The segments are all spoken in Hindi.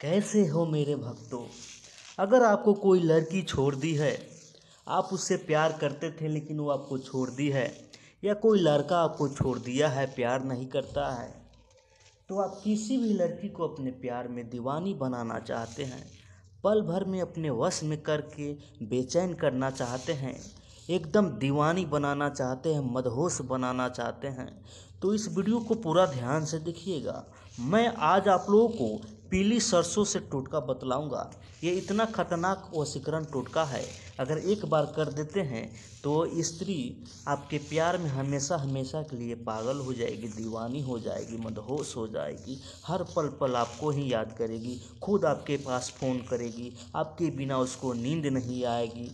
कैसे हो मेरे भक्तों अगर आपको कोई लड़की छोड़ दी है आप उससे प्यार करते थे लेकिन वो आपको छोड़ दी है या कोई लड़का आपको छोड़ दिया है प्यार नहीं करता है तो आप किसी भी लड़की को अपने प्यार में दीवानी बनाना चाहते हैं पल भर में अपने वश में करके बेचैन करना चाहते हैं एकदम दीवानी बनाना चाहते हैं मदहोश बनाना चाहते हैं तो इस वीडियो को पूरा ध्यान से देखिएगा मैं आज आप लोगों को पीली सरसों से टोटका बतलाऊंगा ये इतना खतरनाक वशीकरण टोटका है अगर एक बार कर देते हैं तो स्त्री आपके प्यार में हमेशा हमेशा के लिए पागल हो जाएगी दीवानी हो जाएगी मदहोश हो जाएगी हर पल पल आपको ही याद करेगी खुद आपके पास फ़ोन करेगी आपके बिना उसको नींद नहीं आएगी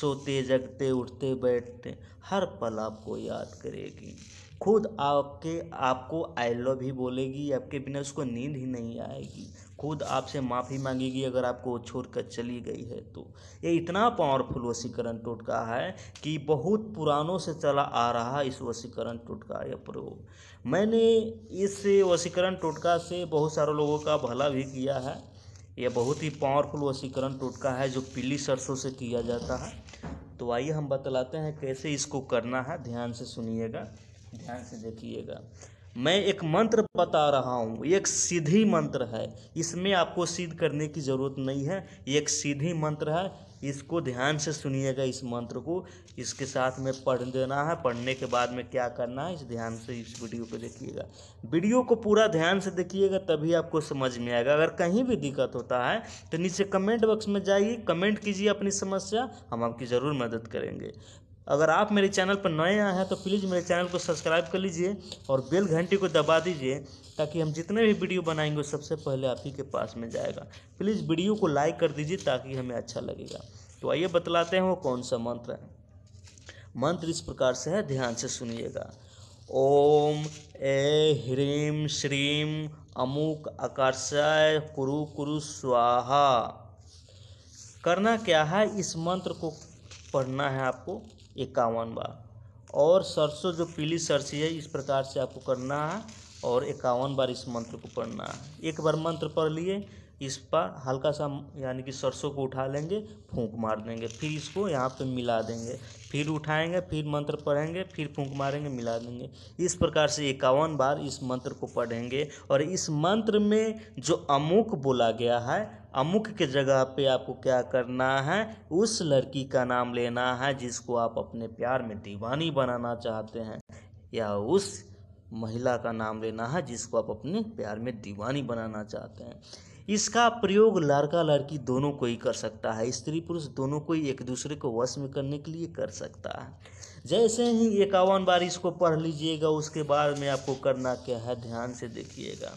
सोते जगते उठते बैठते हर पल आपको याद करेगी खुद आपके आपको आई लव ही बोलेगी आपके बिना उसको नींद ही नहीं आएगी खुद आपसे माफ़ी मांगेगी अगर आपको छोड़ कर चली गई है तो ये इतना पावरफुल वसीकरण टोटका है कि बहुत पुरानों से चला आ रहा इस वसीकरण टोटका यह प्रयोग मैंने इस वसीकरण टोटका से बहुत सारे लोगों का भला भी किया है यह बहुत ही पावरफुल वसीकरण टोटका है जो पीली सरसों से किया जाता है तो आइए हम बतलाते हैं कैसे इसको करना है ध्यान से सुनिएगा ध्यान से देखिएगा मैं एक मंत्र बता रहा हूँ एक सीधी मंत्र है इसमें आपको सिद्ध करने की ज़रूरत नहीं है एक सीधी मंत्र है इसको ध्यान से सुनिएगा इस मंत्र को इसके साथ में पढ़ देना है पढ़ने के बाद में क्या करना है इस ध्यान से इस वीडियो को देखिएगा वीडियो को पूरा ध्यान से देखिएगा तभी आपको समझ में आएगा अगर कहीं भी दिक्कत होता है तो नीचे कमेंट बॉक्स में जाइए कमेंट कीजिए अपनी समस्या हम आपकी ज़रूर मदद करेंगे अगर आप मेरे चैनल पर नए आए हैं तो प्लीज़ मेरे चैनल को सब्सक्राइब कर लीजिए और बेल घंटी को दबा दीजिए ताकि हम जितने भी वीडियो बनाएंगे सबसे पहले आप ही के पास में जाएगा प्लीज़ वीडियो को लाइक कर दीजिए ताकि हमें अच्छा लगेगा तो आइए बतलाते हैं वो कौन सा मंत्र है मंत्र इस प्रकार से है ध्यान से सुनिएगा ओम ए ह्रीम श्रीम अमुक आकर्षय कुरु कुरु स्वाहा करना क्या है इस मंत्र को पढ़ना है आपको इक्यावन बार और सरसों जो पीली सरसी है इस प्रकार से आपको करना है और इक्यावन बार इस मंत्र को पढ़ना है एक बार मंत्र पढ़ लिए इस पर हल्का सा यानी कि सरसों को उठा लेंगे फूंक मार देंगे फिर इसको यहाँ पे मिला देंगे फिर उठाएंगे फिर मंत्र पढ़ेंगे फिर फूंक मारेंगे मिला देंगे इस प्रकार से इक्यावन बार इस मंत्र को पढ़ेंगे और इस मंत्र में जो अमुक बोला गया है अमुक के जगह पे आपको क्या करना है उस लड़की का नाम लेना है जिसको आप अपने प्यार में दीवानी बनाना चाहते हैं या उस महिला का नाम लेना है जिसको आप अपने प्यार में दीवानी बनाना चाहते हैं इसका प्रयोग लड़का लड़की दोनों को ही कर सकता है स्त्री पुरुष दोनों को ही एक दूसरे को वश में करने के लिए कर सकता है जैसे ही इक्यावन बार इसको पढ़ लीजिएगा उसके बाद में आपको करना क्या है ध्यान से देखिएगा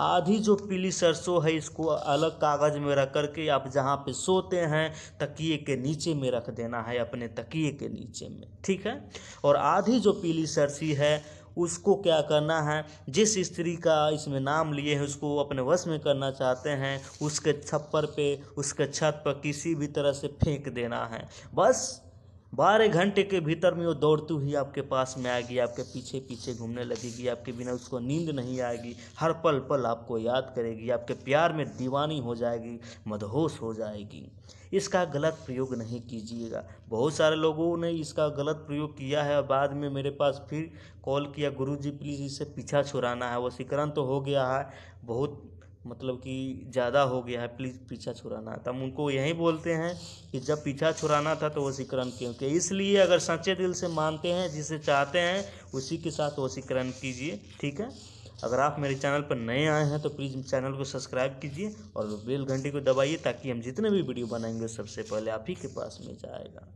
आधी जो पीली सरसों है इसको अलग कागज़ में रख कर के आप जहाँ पे सोते हैं तकिए के नीचे में रख देना है अपने तकिए के नीचे में ठीक है और आधी जो पीली सरसी है उसको क्या करना है जिस स्त्री का इसमें नाम लिए हैं उसको अपने वश में करना चाहते हैं उसके छप्पर पे उसके छत पर किसी भी तरह से फेंक देना है बस बारह घंटे के भीतर में वो दौड़ती हुई आपके पास में आएगी आपके पीछे पीछे घूमने लगेगी आपके बिना उसको नींद नहीं आएगी हर पल पल आपको याद करेगी आपके प्यार में दीवानी हो जाएगी मदहोश हो जाएगी इसका गलत प्रयोग नहीं कीजिएगा बहुत सारे लोगों ने इसका गलत प्रयोग किया है और बाद में मेरे पास फिर कॉल किया गुरु जी प्लीज़ इसे पीछा छुड़ाना है वसीकरण तो हो गया है बहुत मतलब कि ज़्यादा हो गया है प्लीज़ पीछा छुड़ाना तो हम उनको यही बोलते हैं कि जब पीछा छुड़ाना था तो वसीकरण क्यों किया इसलिए अगर सच्चे दिल से मानते हैं जिसे चाहते हैं उसी के साथ वसीकरण कीजिए ठीक है अगर आप मेरे चैनल पर नए आए हैं तो प्लीज़ चैनल को सब्सक्राइब कीजिए और बेल घंटी को दबाइए ताकि हम जितने भी वीडियो बनाएंगे सबसे पहले आप ही के पास में जाएगा